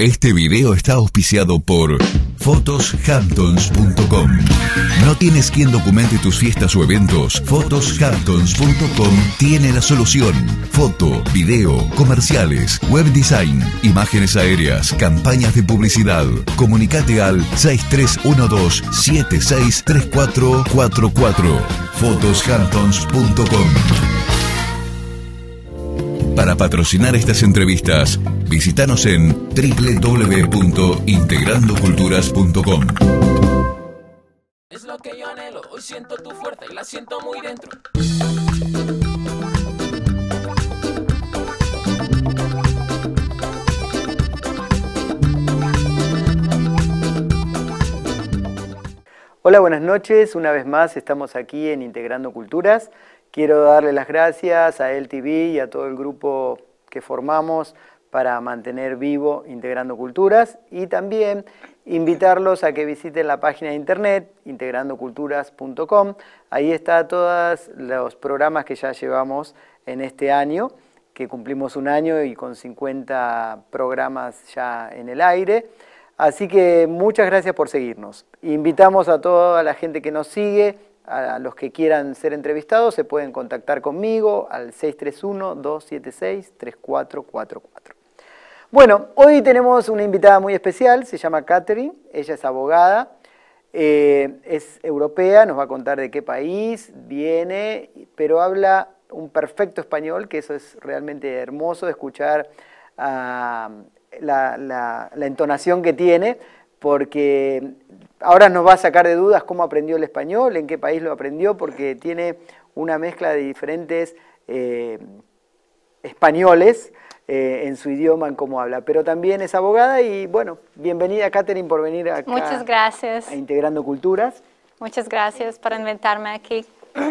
Este video está auspiciado por Fotoshamptons.com ¿No tienes quien documente tus fiestas o eventos? Fotoshamptons.com tiene la solución. Foto, video, comerciales, web design, imágenes aéreas, campañas de publicidad. Comunicate al 6312-763444. fotoshamptons.com para patrocinar estas entrevistas, visítanos en www.integrandoculturas.com. Es lo que anhelo, hoy siento tu fuerza y la siento muy dentro. Hola, buenas noches. Una vez más estamos aquí en Integrando Culturas. Quiero darle las gracias a LTV y a todo el grupo que formamos para mantener vivo Integrando Culturas y también invitarlos a que visiten la página de internet integrandoculturas.com. Ahí está todos los programas que ya llevamos en este año, que cumplimos un año y con 50 programas ya en el aire. Así que muchas gracias por seguirnos. Invitamos a toda la gente que nos sigue a los que quieran ser entrevistados se pueden contactar conmigo al 631-276-3444. Bueno, hoy tenemos una invitada muy especial, se llama Catherine, ella es abogada, eh, es europea, nos va a contar de qué país viene, pero habla un perfecto español, que eso es realmente hermoso de escuchar ah, la entonación que tiene, porque ahora nos va a sacar de dudas cómo aprendió el español, en qué país lo aprendió, porque tiene una mezcla de diferentes eh, españoles eh, en su idioma, en cómo habla. Pero también es abogada y bueno, bienvenida Katherine, por venir acá. Muchas gracias. A Integrando Culturas. Muchas gracias por inventarme aquí.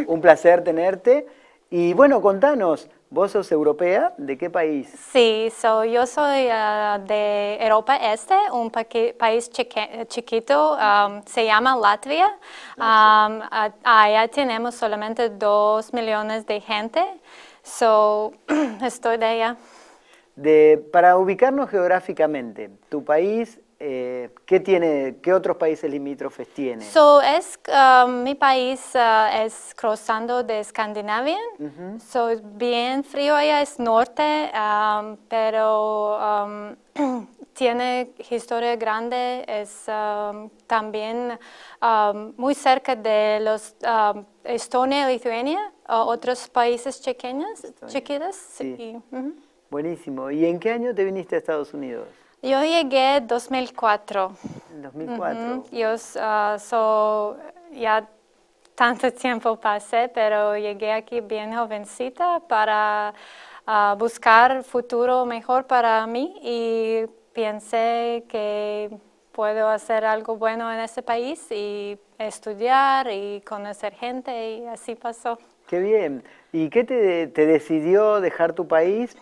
Un placer tenerte. Y bueno, contanos, ¿Vos sos europea? ¿De qué país? Sí, so, yo soy ah, de Europa Este, un país chiquito, um, se llama Latvia. Um, allá tenemos solamente dos millones de gente, so, estoy de allá. De, para ubicarnos geográficamente, tu país eh, ¿qué, tiene, ¿Qué otros países limítrofes tiene? So, es, um, mi país uh, es cruzando de Escandinavia, so, es bien frío allá, es norte, um, pero um, tiene historia grande, es um, también muy cerca de los, Estonia, Lituania, otros países chequeños, chiquitos. Buenísimo. ¿Y en qué año te viniste a Estados Unidos? Yo llegué en 2004. En 2004. Yo ah, so, ya tanto tiempo pasé, pero llegué aquí bien jovencita para ah, buscar futuro mejor para mí y pensé que puedo hacer algo bueno en ese país y estudiar y conocer gente y así pasó. Qué bien. ¿Y qué te, te decidió dejar tu país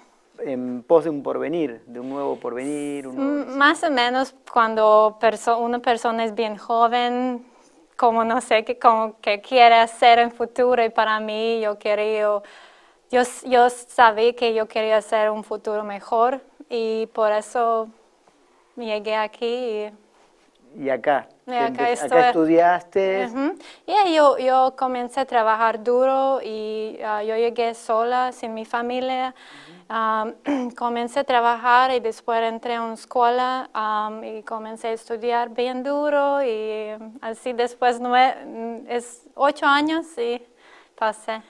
en pos de un porvenir, de un nuevo porvenir? Mm, más o menos cuando una persona es bien joven, como no sé qué que quiere hacer en futuro y para mí yo quería, yo, sabía que yo quería hacer un futuro mejor y por eso llegué aquí y acá. acá, estudiaste. Y yo, yo, comencé a trabajar duro y ah, yo llegué sola, sin mi familia. comencé a trabajar y después entré a una escuela y comencé a estudiar bien duro y así después no es ocho años y pasé.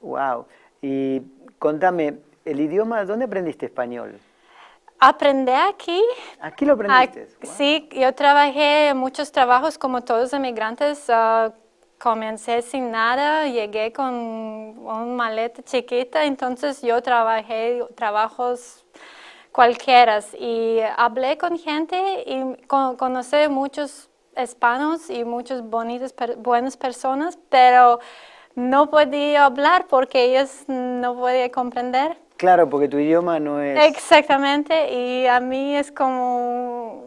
Wow. Y contame, el idioma, ¿dónde aprendiste español? Aprendí aquí. Aquí lo aprendiste. Sí, yo trabajé muchos trabajos como todos los emigrantes. Ah, comencé sin nada, llegué con un maleta chiquita, entonces yo trabajé trabajos cualquiera y hablé con gente y conocí muchos hispanos y muchas bonitas, buenas personas, pero no podía hablar porque ellos no podían comprender. Claro, porque tu idioma no es... Exactamente, y a mí es como,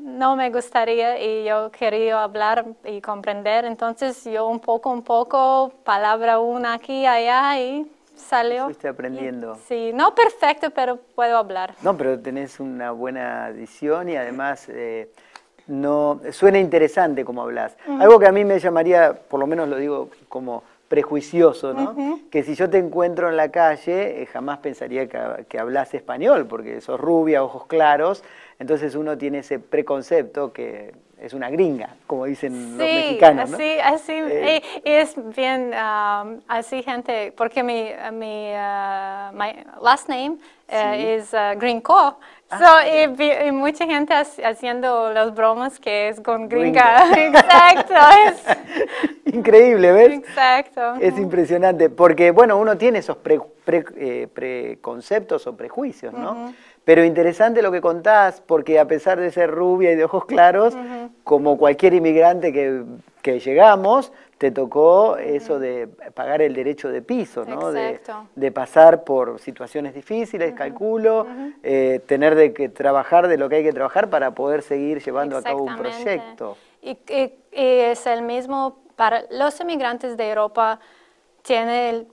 no me gustaría y yo quería hablar y comprender, entonces yo un poco, un poco, palabra una aquí, allá y salió. Fuiste aprendiendo. sí, no perfecto, pero puedo hablar. No, pero tenés una buena visión y además... Eh, no, suena interesante como hablas. Algo que a mí me llamaría, por lo menos lo digo como prejuicioso, ¿no? Que si yo te encuentro en la calle, eh, jamás pensaría que, que hablas español, porque sos rubia, ojos claros, entonces uno tiene ese preconcepto que es una gringa, como dicen los mexicanos, ¿no? Sí, así, eh, eh, es bien, así gente, porque mi, mi last name es sí. gringo, ah, y, mucha gente haciendo las bromas que es con gringa. Exacto. Es, Increíble, ¿ves? Exacto. Es impresionante, porque bueno, uno tiene esos eh, preconceptos o prejuicios, ¿no? Pero interesante lo que contás, porque a pesar de ser rubia y de ojos claros, como cualquier inmigrante que, llegamos, te tocó eso de pagar el derecho de piso, ¿no? De, pasar por situaciones difíciles, cálculo, eh, tener de que trabajar de lo que hay que trabajar para poder seguir llevando a cabo un proyecto. y es el mismo para los emigrantes de Europa tiene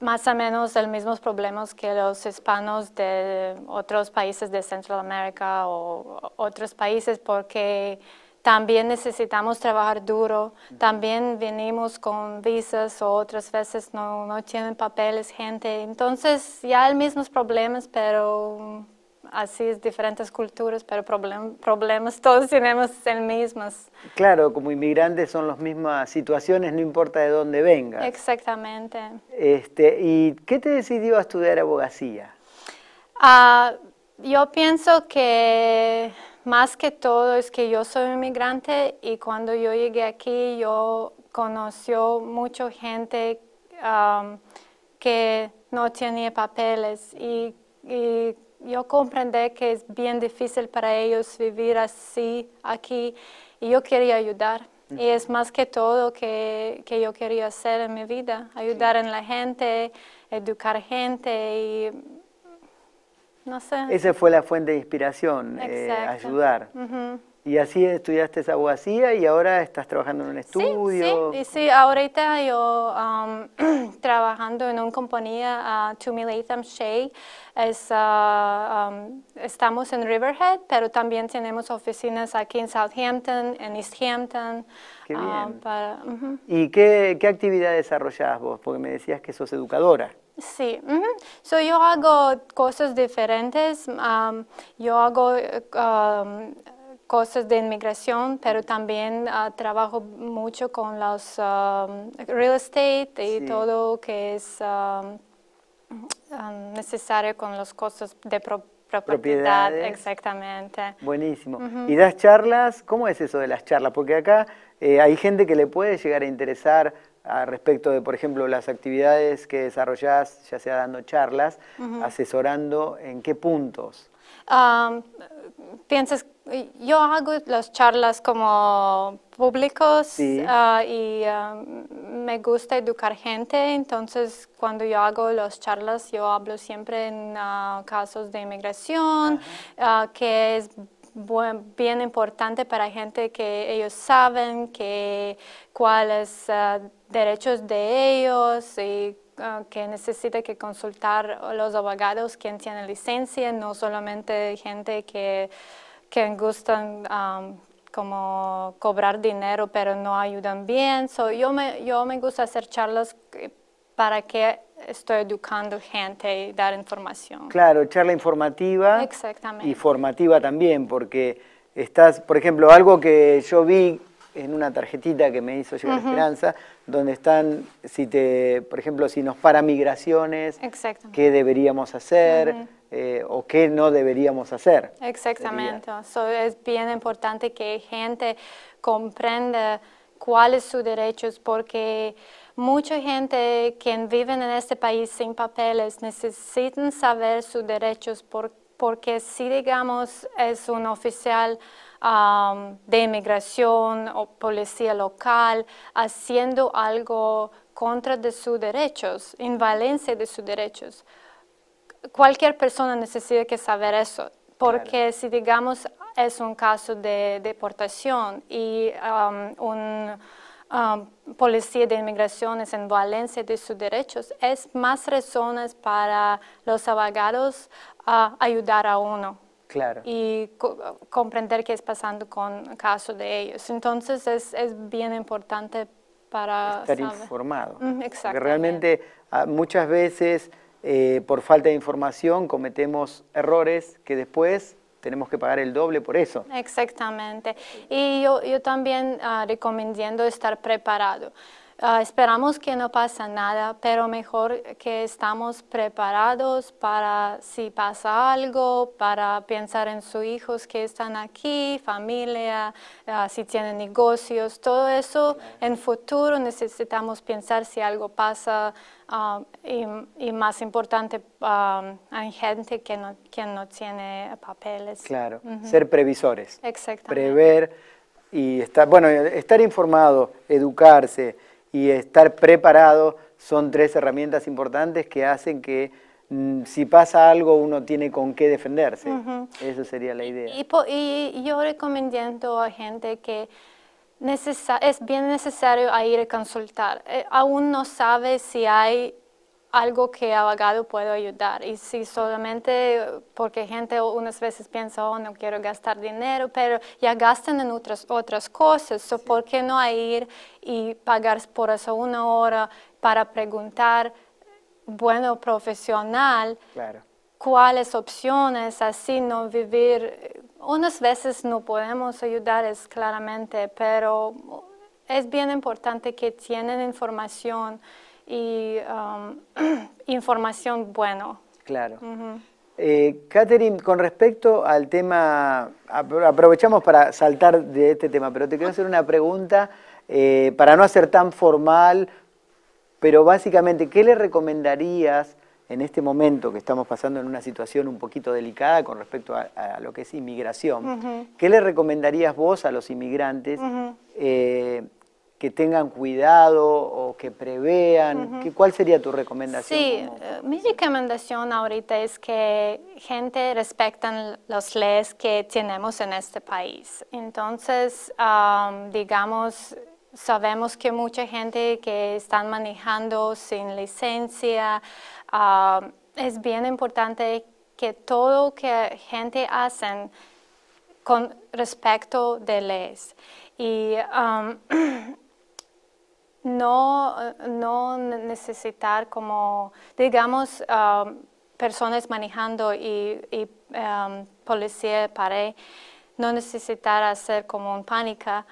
más o menos los mismos problemas que los hispanos de otros países de Centroamérica o otros países porque también necesitamos trabajar duro, también venimos con visas o otras veces no, no tienen papeles gente, entonces ya hay mismos problemas, pero así es diferentes culturas, pero problemas problemas todos tenemos el mismos Claro, como inmigrantes son las mismas situaciones, no importa de dónde vengas. Exactamente. Este, ¿Y qué te decidió a estudiar abogacía? Ah, yo pienso que más que todo es que yo soy inmigrante y cuando yo llegué aquí yo conoció mucha gente ah, que no tenía papeles y, y yo comprendí que es bien difícil para ellos vivir así aquí y yo quería ayudar. Y es más que todo que, que yo quería hacer en mi vida, ayudar a en la gente, educar gente y no sé. Esa fue la fuente de inspiración, eh, ayudar. Y así estudiaste esa abogacía y ahora estás trabajando en un estudio. Sí, sí, sí ahorita yo um, trabajando en una compañía, uh, Latham Shea, uh, um, estamos en Riverhead, pero también tenemos oficinas aquí en Southampton, en East Hampton. Qué uh, bien. ¿Y qué, qué actividad desarrollás vos? Porque me decías que sos educadora. Sí, yo hago cosas diferentes, um, yo hago costos de inmigración, pero también ah, trabajo mucho con los ah, real estate y todo todo que es ah, necesario con los costos de propiedad. Exactamente. Buenísimo. ¿Y das charlas? ¿Cómo es eso de las charlas? Porque acá eh, hay gente que le puede llegar a interesar a respecto de, por ejemplo, las actividades que desarrollas, ya sea dando charlas, asesorando, ¿en qué puntos? ¿Piensas yo hago las charlas como públicos ah, y ah, me gusta educar gente, entonces cuando yo hago las charlas yo hablo siempre en ah, casos de inmigración, que es bien importante para gente que ellos saben que cuáles derechos de ellos y que necesita que consultar los abogados quien tiene licencia, no solamente gente que que gustan como cobrar dinero pero no ayudan bien. So, yo, me, yo me gusta hacer charlas eh, para que estoy educando gente y dar información. Claro, charla informativa Exactamente. y formativa también, porque estás, por ejemplo, algo que yo vi en una tarjetita que me hizo llegar Esperanza, donde están, si te, por ejemplo, si nos para migraciones, qué deberíamos hacer, eh, o qué no deberíamos hacer. Exactamente, es bien importante que gente comprenda cuáles son sus derechos porque mucha gente que vive en este país sin papeles necesitan saber sus derechos porque si digamos es un oficial um, de inmigración o policía local haciendo algo contra de sus derechos, invalencia de sus derechos, cualquier persona necesita que saber eso, porque si digamos es un caso de deportación y um, un um, policía de inmigraciones en violencia de sus derechos, es más razones para los abogados ayudar a uno. Claro. y comprender qué es pasando con el caso de ellos. Entonces es, es bien importante para... Estar informado. realmente ah, muchas veces eh, por falta de información cometemos errores que después tenemos que pagar el doble por eso. Exactamente. Y yo, también ah, recomiendo estar preparado. Ah, esperamos que no pasa nada, pero mejor que estamos preparados para si pasa algo, para pensar en sus hijos que están aquí, familia, ah, si tienen negocios, todo eso en futuro necesitamos pensar si algo pasa ah, y, más importante hay gente que no, tiene papeles. Claro, ser previsores. Exactamente. Prever y estar, bueno, estar informado, educarse y estar preparado son tres herramientas importantes que hacen que mm, si pasa algo uno tiene con qué defenderse. esa sería la idea. Y, yo recomiendo a gente que es bien necesario ir a consultar. Eh, aún no sabe si hay algo que abogado puedo ayudar. Y si solamente, porque gente unas veces piensa, oh, no quiero gastar dinero, pero ya gastan en otras, otras cosas, ¿por qué no ir y pagar por eso una hora para preguntar, bueno, profesional, cuáles opciones, así no vivir? Unas veces no podemos ayudar, claramente, pero es bien importante que tienen información y um, información bueno Claro. Catherine, eh, con respecto al tema, aprovechamos para saltar de este tema, pero te quiero hacer una pregunta eh, para no hacer tan formal, pero básicamente, ¿qué le recomendarías en este momento que estamos pasando en una situación un poquito delicada con respecto a, lo que es inmigración? ¿Qué le recomendarías vos a los inmigrantes? que tengan cuidado o que prevean? ¿Cuál sería tu recomendación? Sí, eh, mi recomendación ahorita es que gente respeten las leyes que tenemos en este país. Entonces, digamos, sabemos que mucha gente que están manejando sin licencia, es bien importante que todo que gente hacen con respecto de leyes. Y no, eh, no necesitar como, digamos, um, personas manejando y, um, policía para no necesitar hacer como un pánica.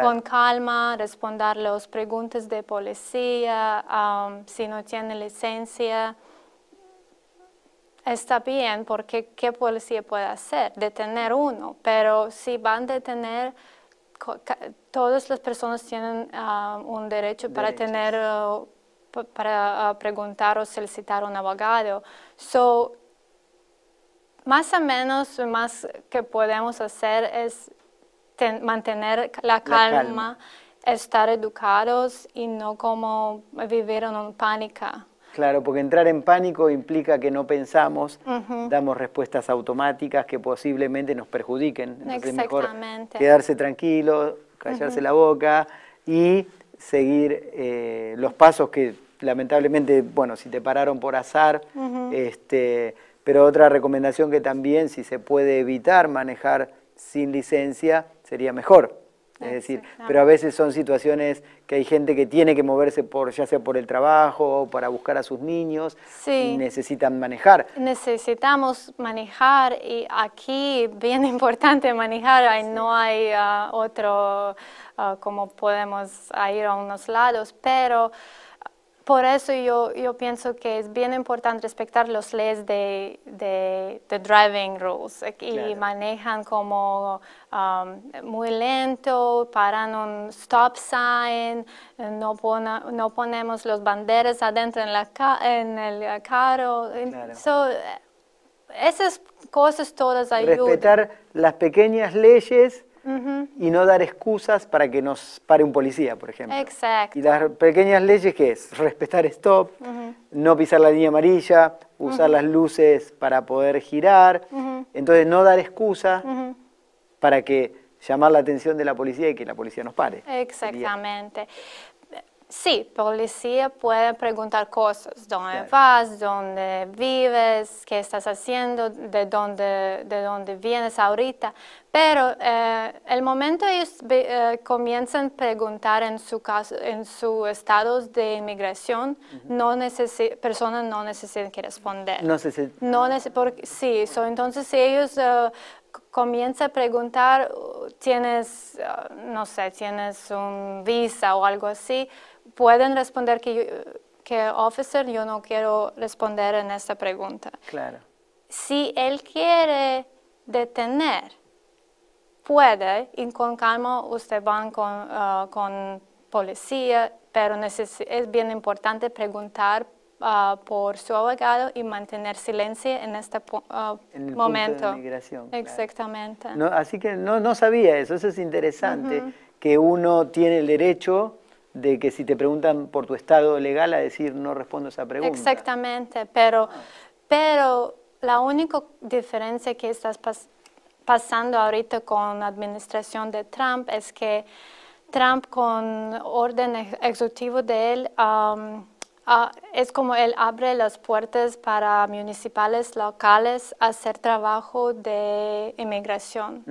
Con calma, responder las preguntas de policía, um, si no tiene licencia. Está bien, porque ¿qué policía puede hacer? Detener uno, pero si van a detener todas las personas tienen ah, un derecho para tener, ah, para ah, preguntar o solicitar un abogado. So, más o menos, más que podemos hacer es mantener la calma, estar educados y no como vivir en pánico. pánica. Claro, porque entrar en pánico implica que no pensamos, damos respuestas automáticas que posiblemente nos perjudiquen. es mejor quedarse tranquilo, callarse la boca y seguir eh, los pasos que lamentablemente, bueno, si te pararon por azar, este, pero otra recomendación que también, si se puede evitar manejar sin licencia, sería mejor. Es decir, pero a veces son situaciones que hay gente que tiene que moverse por, ya sea por el trabajo o para buscar a sus niños y necesitan manejar. Necesitamos manejar y aquí bien importante manejar, no hay ah, otro ah, como podemos ir a unos lados, pero por eso yo, yo, pienso que es bien importante respetar los leyes de, de, driving rules eh, y manejan como um, muy lento, paran un stop sign, eh, no, no ponemos los banderas adentro en, en el carro. Eh, esas cosas todas ayudan. Respetar las pequeñas leyes y no dar excusas para que nos pare un policía, por ejemplo. Exacto. Y las pequeñas leyes que es respetar stop, no pisar la línea amarilla, usar las luces para poder girar, entonces no dar excusa para que llamar la atención de la policía y que la policía nos pare. Exactamente. Sí, policía puede preguntar cosas, dónde vas, dónde vives, qué estás haciendo, de dónde, de dónde vienes ahorita, pero eh, el momento ellos eh, comienzan a preguntar en su caso, en su de inmigración, no personas no necesitan que responder. No sé sí, entonces si ellos eh, comienzan a preguntar, oh, tienes, ah, no sé, tienes un visa o algo así, pueden responder que, que officer, yo no quiero responder en esta pregunta. Claro. Si él quiere detener, puede, y con calma usted va con, ah, policía, pero es bien importante preguntar ah, por su abogado y mantener silencio en este uh, en el momento. Punto de migración, Exactamente. así que no, sabía eso, eso es interesante, que uno tiene el derecho de que si te preguntan por tu estado legal, a decir no respondo esa pregunta. Exactamente, pero, pero la única diferencia que estás pasando ahorita con la administración de Trump es que Trump con orden ejecutivo de él Ah, es como él abre las puertas para municipales locales hacer trabajo de inmigración.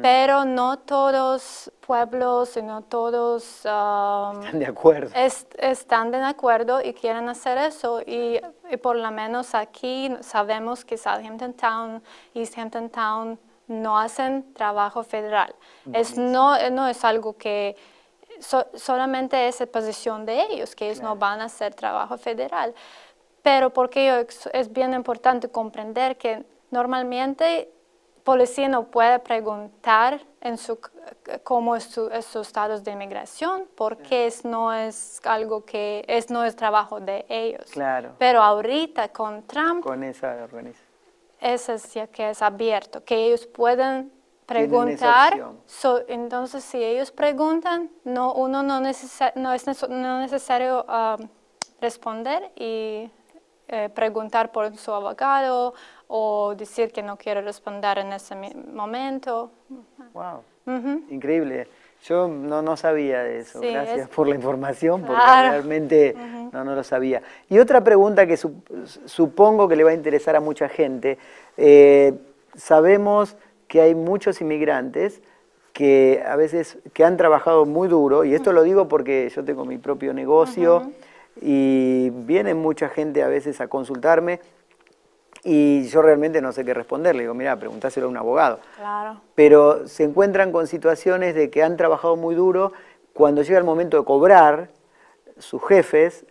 Pero no todos pueblos y no todos... Um, están de acuerdo. están de acuerdo y quieren hacer eso. Y, por lo menos aquí sabemos que Southampton Town, East Hampton Town no hacen trabajo federal. Es, no, no es algo que solamente esa posición de ellos, que ellos no van a hacer trabajo federal. Pero porque es bien importante comprender que normalmente policía no puede preguntar en su, cómo es su, estado de inmigración, porque es, no es algo que es, no es trabajo de ellos. Claro. Pero ahorita con Trump... Con esa organización. Eso es ya que es abierto, que ellos pueden Preguntar, entonces si ellos preguntan, no, uno no, no es necesario um, responder y eh, preguntar por su abogado o decir que no quiere responder en ese momento. ¡Wow! Increíble. Yo no, no sabía de eso. Gracias por la información, porque realmente no, lo sabía. Y otra pregunta que supongo que le va a interesar a mucha gente. Eh, sabemos que hay muchos inmigrantes que a veces que han trabajado muy duro, y esto lo digo porque yo tengo mi propio negocio y viene mucha gente a veces a consultarme y yo realmente no sé qué responderle. Le digo, mira, preguntáselo a un abogado. Claro. Pero se encuentran con situaciones de que han trabajado muy duro, cuando llega el momento de cobrar, sus jefes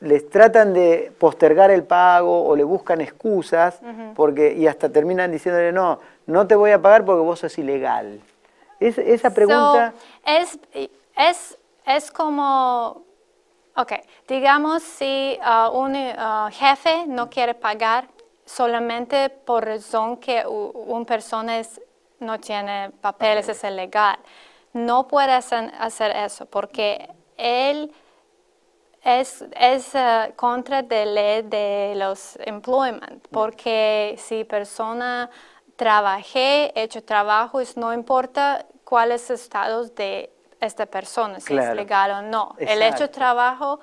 les tratan de postergar el pago o le buscan excusas porque, y hasta terminan diciéndole, no, no te voy a pagar porque vos sos ilegal. esa pregunta... es, como... Ok, digamos si uh, un uh, jefe no quiere pagar solamente por razón que una persona no tiene papeles, es ilegal. No puede hacer eso porque él es, eh, contra la ley de los employment, porque si persona trabajé, hecho trabajo, no importa cuáles estados de esta persona, si es legal o no. El hecho trabajo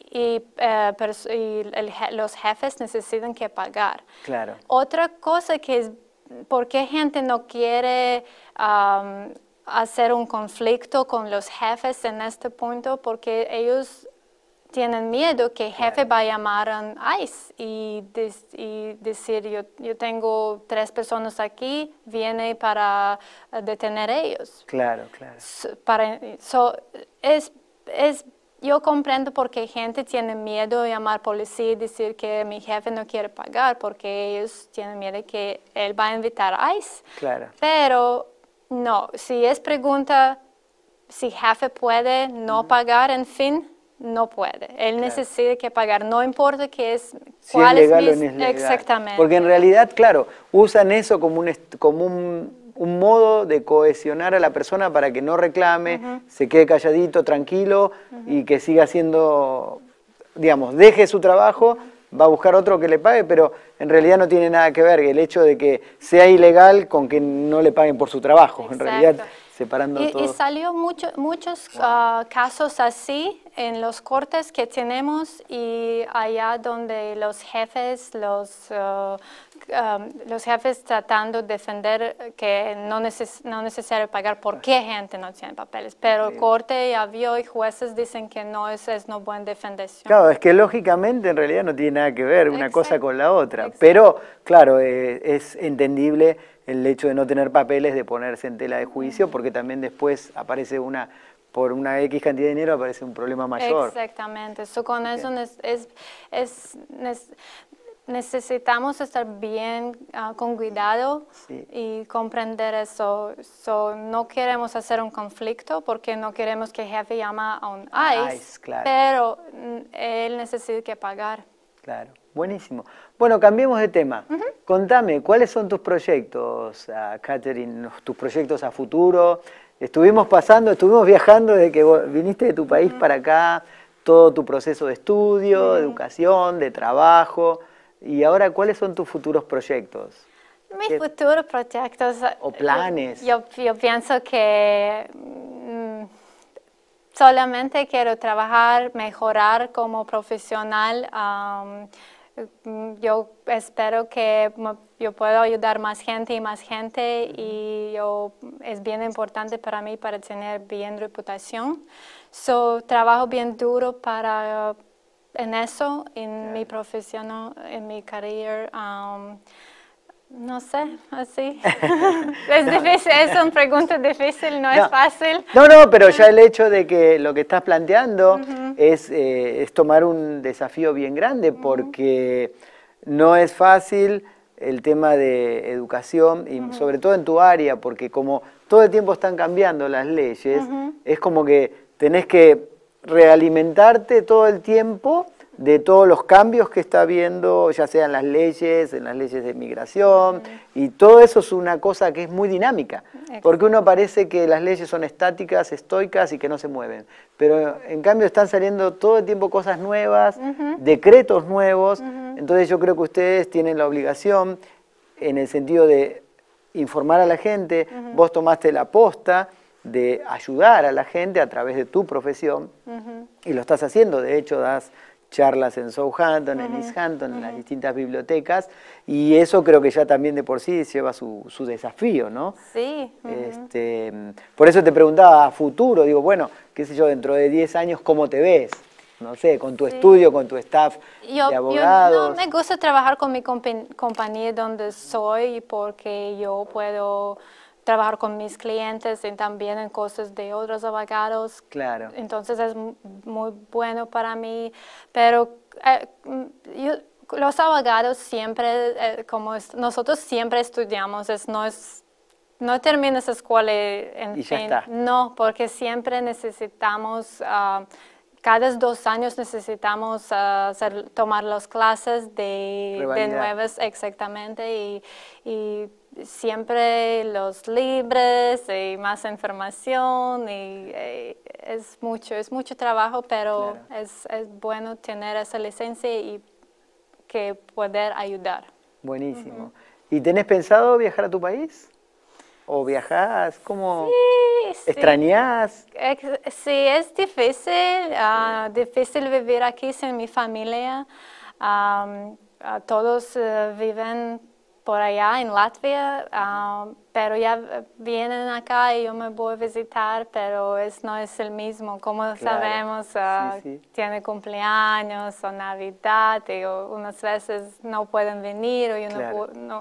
y, eh, los jefes necesitan que pagar. Otra cosa que es, ¿por qué gente no quiere... hacer un conflicto con los jefes en este punto porque ellos tienen miedo que jefe va a llamar a ICE y, decir, yo, yo, tengo tres personas aquí, viene para eh, detener a ellos. Claro, claro. para, es, yo comprendo por qué gente tiene miedo de llamar a policía y decir que mi jefe no quiere pagar, porque ellos tienen miedo que él va a invitar a ICE. Claro. Pero no, si es pregunta si jefe puede no pagar, en fin, no puede. Él necesita que pagar, no importa qué es, cuál es, Exactamente. Porque en realidad, claro, usan eso como un, como un, modo de cohesionar a la persona para que no reclame, se quede calladito, tranquilo y que siga haciendo, digamos, deje su trabajo, va a buscar otro que le pague, pero en realidad no tiene nada que ver el hecho de que sea ilegal con que no le paguen por su trabajo. En realidad y, salió mucho, muchos ah, casos así en los cortes que tenemos y allá donde los jefes, los ah, los jefes tratando de defender que no, no es necesario pagar porque gente no tiene papeles, pero el corte y avión y jueces dicen que no, es no buena defensa. Claro, es que lógicamente en realidad no tiene nada que ver una cosa con la otra, pero claro, eh, es entendible el hecho de no tener papeles, de ponerse en tela de juicio, porque también después aparece una por una X cantidad de dinero aparece un problema mayor. Exactamente, eso con eso es, es, necesitamos estar bien ah, con cuidado y comprender eso. no queremos hacer un conflicto porque no queremos que jefe llama a un ICE, pero mm, él necesita que pagar. Claro, buenísimo. Bueno, cambiemos de tema. Contame, ¿cuáles son tus proyectos, Catherine, ah, tus proyectos a futuro? Estuvimos pasando, estuvimos viajando desde que viniste de tu país para acá, todo tu proceso de estudio, educación, de trabajo. ¿Y ahora cuáles son tus futuros proyectos? Mis futuros proyectos... O planes. Yo, pienso que mm, solamente quiero trabajar, mejorar como profesional. Mm, yo espero que yo pueda ayudar más gente y más gente y es bien importante para mí para tener bien reputación. So, trabajo bien duro para en eso, en mi profesión, en mi carrera. Um, no sé, así. es difícil, es una pregunta difícil, no, es fácil. No, no, pero ya el hecho de que lo que estás planteando eh, es, tomar un desafío bien grande porque no es fácil el tema de educación y sobre todo en tu área porque como todo el tiempo están cambiando las leyes, es como que tenés que realimentarte todo el tiempo de todos los cambios que está habiendo, ya sea en las leyes, en las leyes de migración, y todo eso es una cosa que es muy dinámica, porque uno parece que las leyes son estáticas, estoicas y que no se mueven, pero en cambio están saliendo todo el tiempo cosas nuevas, decretos nuevos, entonces yo creo que ustedes tienen la obligación en el sentido de informar a la gente, vos tomaste la posta, de ayudar a la gente a través de tu profesión, y lo estás haciendo, de hecho das charlas en Southampton, en East Hampton, en las distintas bibliotecas, y eso creo que ya también de por sí lleva su, desafío, ¿no? Sí. Este, por eso te preguntaba a futuro, digo, bueno, qué sé yo, dentro de 10 años, ¿cómo te ves? No sé, con tu estudio, con tu staff de abogados. me gusta trabajar con mi compañía donde soy porque yo puedo trabajar con mis clientes y también en cosas de otros abogados. Claro. Entonces es muy bueno para mí, pero eh, mm, los abogados siempre, eh, como nosotros siempre estudiamos, es, no es no escuela en y No, porque siempre necesitamos, ah, cada dos años necesitamos ah, tomar las clases de, de nuevas, exactamente, y siempre los libres y más información y, eh, es mucho, es mucho trabajo, pero es, bueno tener esa licencia y que poder ayudar. Buenísimo. ¿Y tenés pensado viajar a tu país? ¿O viajás? ¿Cómo sí, Sí. es difícil, ah, difícil vivir aquí sin mi familia. todos eh, viven por allá en Latvia, um, pero ya vienen acá y yo me voy a visitar, pero es, no es el mismo. Como sabemos, ah, tiene cumpleaños o Navidad, y unas veces no pueden venir o yo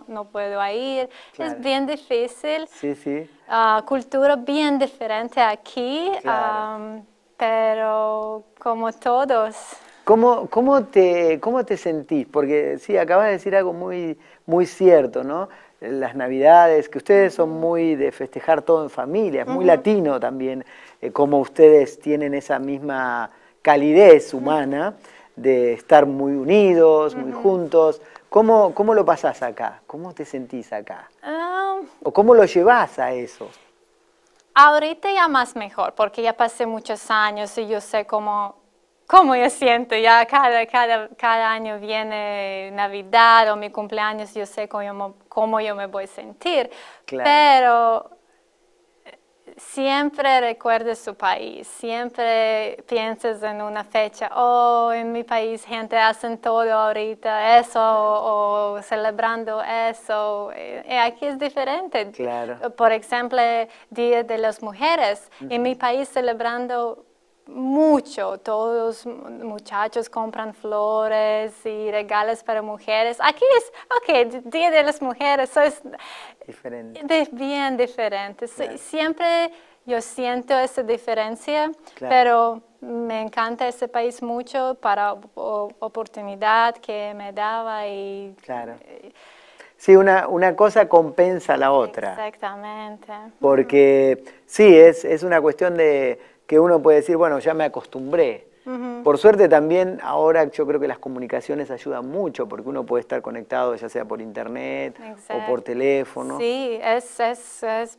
no, puedo ir. Es bien difícil. Sí, sí. Ah, cultura bien diferente aquí, um, pero como todos. ¿Cómo, te, ¿Cómo te sentís? Porque sí, acabas de decir algo muy, muy cierto, ¿no? Las navidades, que ustedes son muy de festejar todo en familia, es muy latino también, eh, como ustedes tienen esa misma calidez humana de estar muy unidos, muy juntos. ¿Cómo, ¿Cómo, lo pasás acá? ¿Cómo te sentís acá? Ah. ¿O cómo lo llevas a eso? Ahorita ya más mejor, porque ya pasé muchos años y yo sé cómo cómo yo siento. Ya cada, cada, cada año viene Navidad o mi cumpleaños, yo sé cómo, cómo yo me voy a sentir. Pero eh, siempre recuerde su país, siempre pienses en una fecha. Oh, en mi país gente hace todo ahorita, eso, o, celebrando eso. Eh, eh, aquí es diferente. Por ejemplo, Día de las Mujeres. En mi país celebrando mucho. Todos los muchachos compran flores y regalos para mujeres. Aquí es, ok, Día de las Mujeres, es bien diferente. Siempre yo siento esa diferencia, pero me encanta ese país mucho para oportunidad que me daba y... Claro. Sí, una, una cosa compensa la otra. Exactamente. Porque sí, es, es una cuestión de, que uno puede decir, bueno, ya me acostumbré. Por suerte también ahora yo creo que las comunicaciones ayudan mucho porque uno puede estar conectado ya sea por internet o por teléfono. Sí, es, es, es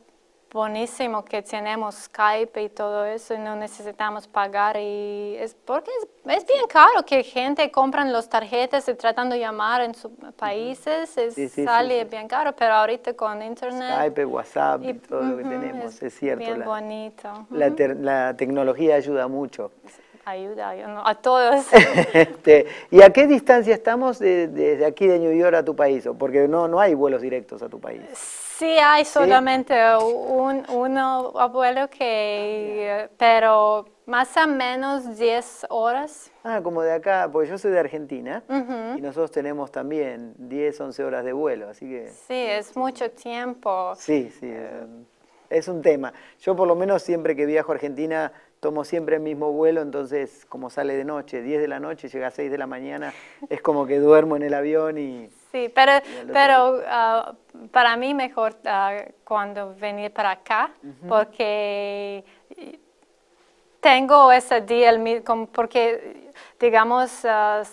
buenísimo que tenemos Skype y todo eso, y no necesitamos pagar y es porque es, bien caro que gente compran los tarjetas y tratando de llamar en sus países, sale bien caro, pero ahorita con internet. Skype, WhatsApp, y, todo lo que tenemos, es, cierto. Bien la, bonito. la, tecnología ayuda mucho. Ayuda a todos. Este, ¿Y a qué distancia estamos desde aquí de New York a tu país? Porque no, no hay vuelos directos a tu país. Sí, hay solamente Un, un, abuelo que, pero más o menos 10 horas. Ah, como de acá, porque yo soy de Argentina y nosotros tenemos también 10, 11 horas de vuelo, así que... Sí, es mucho tiempo. Sí, sí, es eh, un, es un tema. Yo por lo menos siempre que viajo a Argentina tomo siempre el mismo vuelo, entonces como sale de noche, 10 de la noche, llega a 6 de la mañana, es como que duermo en el avión y... Sí, pero, pero ah, para mí mejor ah, cuando venir para acá, porque tengo ese día, porque digamos, ah,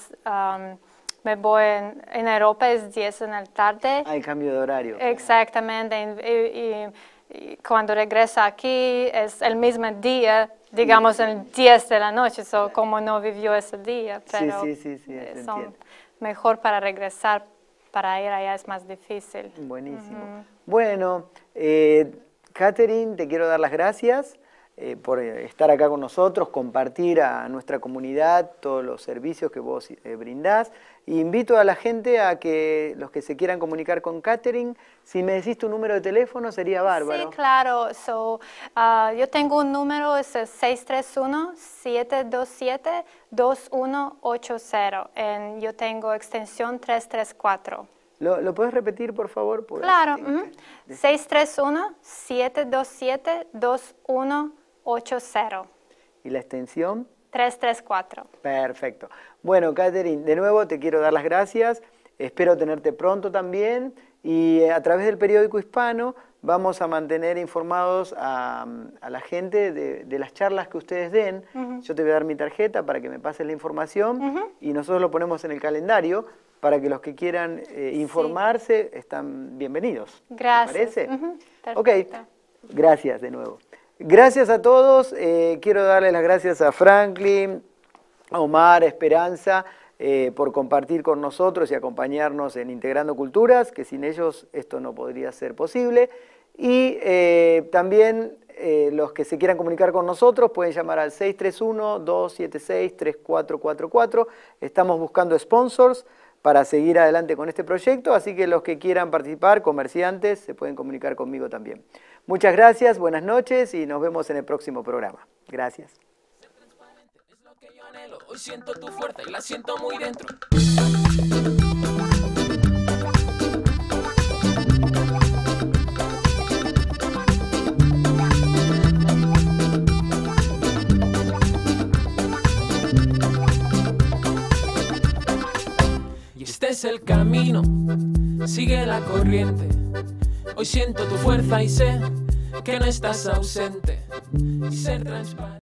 me voy en, Europa, es 10 en la tarde. Hay cambio de horario. Exactamente, y, cuando regreso aquí es el mismo día, digamos, el 10 de la noche, so, como no vivió ese día, pero sí, sí, sí, sí mejor para regresar para ir allá es más difícil. Buenísimo. Bueno, Catherine, eh, te quiero dar las gracias. Eh, por eh, estar acá con nosotros, compartir a nuestra comunidad todos los servicios que vos brindás invito a la gente a que los que se quieran comunicar con catering, si me decís tu número de teléfono sería bárbaro. Sí, claro. Ah, yo tengo un número, es 631-727-2180. En, yo tengo extensión 334. ¿Lo, puedes repetir, por favor? claro. 631-727-2180. ¿Y la extensión? 334. Perfecto. Bueno, Katherine, de nuevo te quiero dar las gracias. Espero tenerte pronto también. Y eh, a través del periódico hispano vamos a mantener informados a, la gente de, las charlas que ustedes den. Yo te voy a dar mi tarjeta para que me pases la información y nosotros lo ponemos en el calendario para que los que quieran eh, informarse están bienvenidos. Gracias. ¿Te parece? Ok, gracias de nuevo. Gracias a todos. Eh, quiero darles las gracias a Franklin, a Omar, a Esperanza, eh, por compartir con nosotros y acompañarnos en Integrando Culturas, que sin ellos esto no podría ser posible. Y eh, también los que se quieran comunicar con nosotros pueden llamar al 631-276-3444. Estamos buscando sponsors para seguir adelante con este proyecto, así que los que quieran participar, comerciantes, se pueden comunicar conmigo también. Muchas gracias, buenas noches y nos vemos en el próximo programa. Gracias. Hoy siento tu y la siento muy dentro. Y este es el camino, sigue la corriente Hoy siento tu fuerza y sé que no estás ausente. ser transparente.